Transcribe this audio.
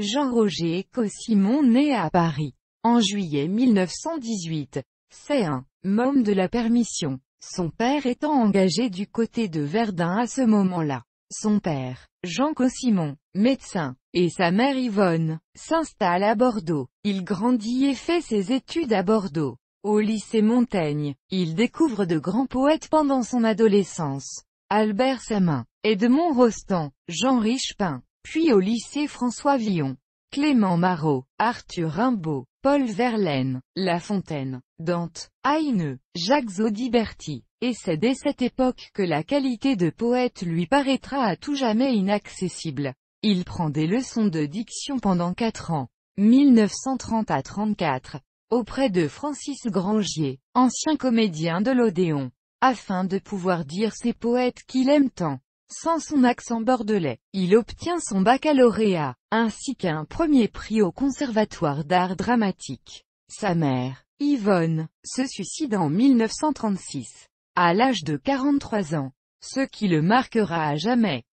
Jean-Roger Cossimon né à Paris. En juillet 1918, c'est un môme de la permission. Son père étant engagé du côté de Verdun à ce moment-là. Son père, Jean Cossimon, médecin, et sa mère Yvonne, s'installent à Bordeaux. Il grandit et fait ses études à Bordeaux. Au lycée Montaigne, il découvre de grands poètes pendant son adolescence. Albert Samin, Edmond Rostand, Jean Richepin, puis au lycée François Villon. Clément Marot, Arthur Rimbaud, Paul Verlaine, La Fontaine, Dante, Heine, Jacques Zodiberti. Et c'est dès cette époque que la qualité de poète lui paraîtra à tout jamais inaccessible. Il prend des leçons de diction pendant quatre ans. 1930 à 34. Auprès de Francis Grangier, ancien comédien de l'Odéon. Afin de pouvoir dire ces poètes qu'il aime tant. Sans son accent bordelais, il obtient son baccalauréat, ainsi qu'un premier prix au Conservatoire d'art dramatique. Sa mère, Yvonne, se suicide en 1936, à l'âge de 43 ans, ce qui le marquera à jamais.